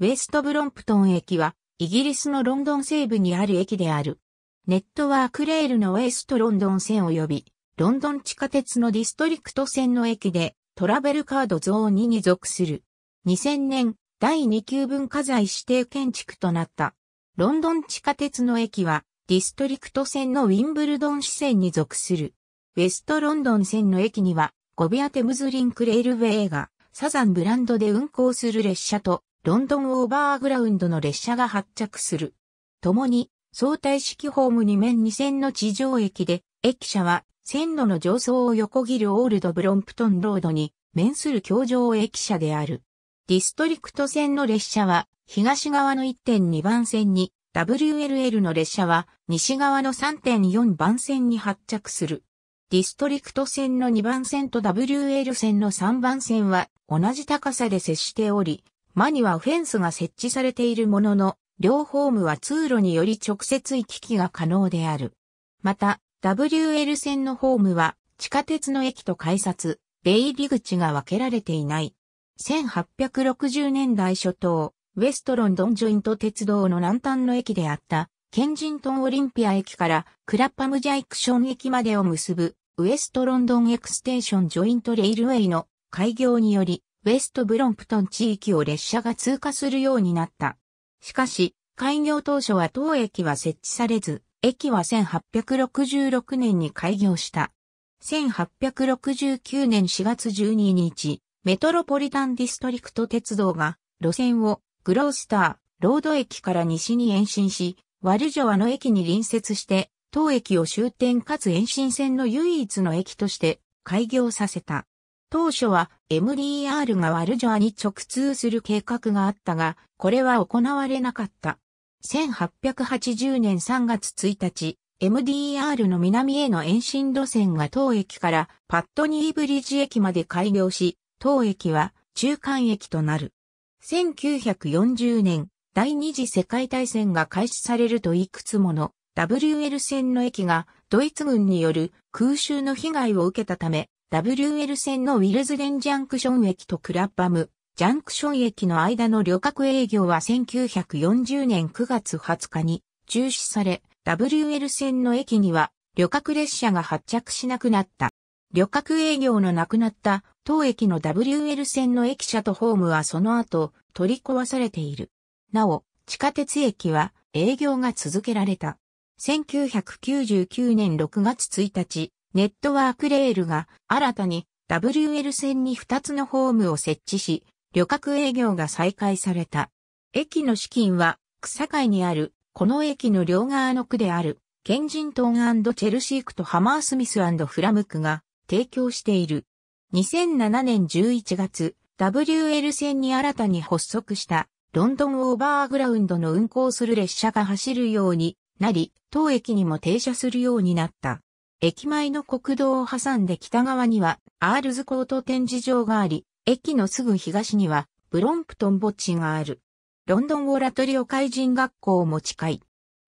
ウェストブロンプトン駅は、イギリスのロンドン西部にある駅である。ネットワークレールのウェストロンドン線及び、ロンドン地下鉄のディストリクト線の駅で、トラベルカードゾーン2に属する。2000年、第2級文化財指定建築となった。ロンドン地下鉄の駅は、ディストリクト線のウィンブルドン支線に属する。ウェストロンドン線の駅には、ゴビアテムズリンクレールウェイが、サザンブランドで運行する列車と、ロンドンオーバーグラウンドの列車が発着する。共に、相対式ホーム2面2線の地上駅で、駅舎は線路の上層を横切るオールドブロンプトンロードに面する橋上駅舎である。ディストリクト線の列車は東側の1.2番線に、WLL の列車は西側の3.4番線に発着する。ディストリクト線の2番線と WL 線の3番線は同じ高さで接しており、間にはフェンスが設置されているものの、両ホームは通路により直接行き来が可能である。また、WL 線のホームは地下鉄の駅と改札、出入り口が分けられていない。1860年代初頭、ウェストロンドンジョイント鉄道の南端の駅であった、ケンジントンオリンピア駅からクラッパムジャイクション駅までを結ぶ、ウエストロンドンエクステーションジョイントレイルウェイの開業により、ウェストブロンプトン地域を列車が通過するようになった。しかし、開業当初は当駅は設置されず、駅は1866年に開業した。1869年4月12日、メトロポリタンディストリクト鉄道が路線をグロースター、ロード駅から西に延伸し、ワルジョワの駅に隣接して、当駅を終点かつ延伸線の唯一の駅として開業させた。当初は MDR がワルジョアに直通する計画があったが、これは行われなかった。1880年3月1日、MDR の南への延伸路線が当駅からパットニーブリッジ駅まで開業し、当駅は中間駅となる。1940年、第二次世界大戦が開始されるといくつもの WL 線の駅がドイツ軍による空襲の被害を受けたため、WL 線のウィルズデンジャンクション駅とクラッバム、ジャンクション駅の間の旅客営業は1940年9月20日に中止され、WL 線の駅には旅客列車が発着しなくなった。旅客営業のなくなった当駅の WL 線の駅舎とホームはその後取り壊されている。なお、地下鉄駅は営業が続けられた。1999年6月1日、ネットワークレールが新たに WL 線に2つのホームを設置し、旅客営業が再開された。駅の資金は、草海にある、この駅の両側の区である、ケンジントンチェルシー区とハマースミスフラム区が提供している。2007年11月、WL 線に新たに発足したロンドンオーバーグラウンドの運行する列車が走るようになり、当駅にも停車するようになった。駅前の国道を挟んで北側にはアールズコート展示場があり、駅のすぐ東にはブロンプトン墓地がある。ロンドンオラトリオ海人学校も近い。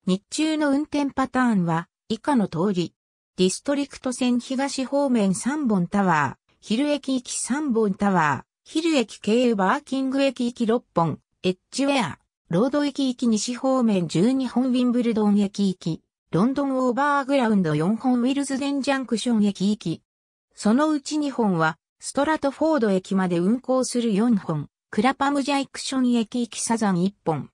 日中の運転パターンは以下の通り。ディストリクト線東方面3本タワー、昼駅行き3本タワー、昼駅経由バーキング駅行き6本、エッジウェア、ロード駅行き西方面12本ウィンブルドン駅行き。ロンドンオーバーグラウンド4本ウィルズデンジャンクション駅行き。そのうち2本は、ストラトフォード駅まで運行する4本、クラパムジャイクション駅行きサザン1本。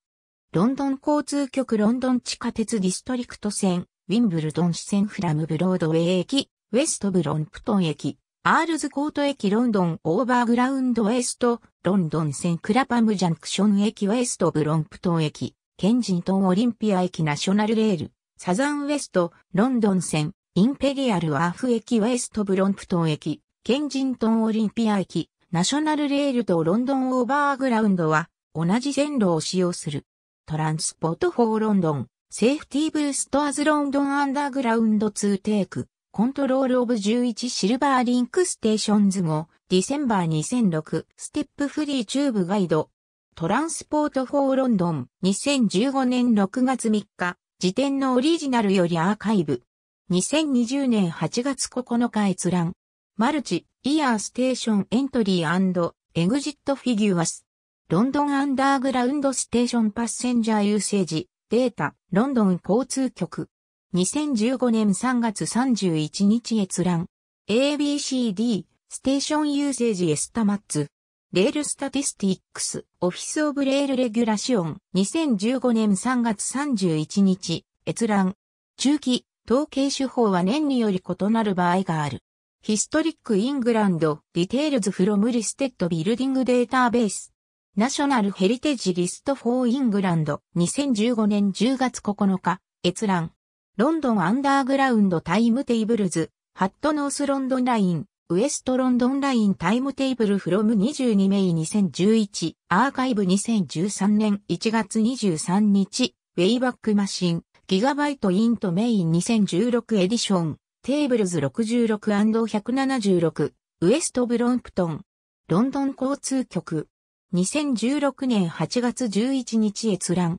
ロンドン交通局ロンドン地下鉄ディストリクト線、ウィンブルドン支線フラムブロードウェイ駅、ウェストブロンプトン駅、アールズコート駅ロンドンオーバーグラウンドウェスト、ロンドン線クラパムジャンクション駅ウェストブロンプトン駅、ケンジントンオリンピア駅ナショナルレール、サザンウエスト、ロンドン線、インペリアルワーフ駅ウェストブロンプトン駅、ケンジントンオリンピア駅、ナショナルレールとロンドンオーバーグラウンドは同じ線路を使用する。トランスポートフォーロンドン、セーフティーブーストアズロンドンアンダーグラウンドツーテイク、コントロールオブ11シルバーリンクステーションズ後、ディセンバー2006ステップフリーチューブガイド、トランスポートフォーロンドン2015年6月3日辞典のオリジナルよりアーカイブ。2020年8月9日閲覧。マルチ、イヤーステーションエントリーエグジットフィギュアス。ロンドンアンダーグラウンドステーションパッセンジャーユーセージ、データ、ロンドン交通局。2015年3月31日閲覧。ABCD、ステーションユーセージエスタマッツ。レールスタティスティックス、オフィスオブレールレギュラシオン、2015年3月31日、閲覧。中期、統計手法は年により異なる場合がある。ヒストリック・イングランド・ディテールズ・フロム・リステッド・ビルディング・データベース。ナショナル・ヘリテージ・リスト・フォー・イングランド、2015年10月9日、閲覧。ロンドン・アンダーグラウンド・タイムテーブルズ、ハット・ノース・ロンドン・ライン、ウエストロンドンラインタイムテーブルフロム22名2011アーカイブ2013年1月23日ウェイバックマシンギガバイトイントメイン2016エディションテーブルズ 66&176 ウエストブロンプトンロンドン交通局2016年8月11日閲覧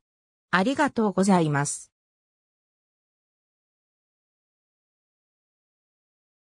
ありがとうございます。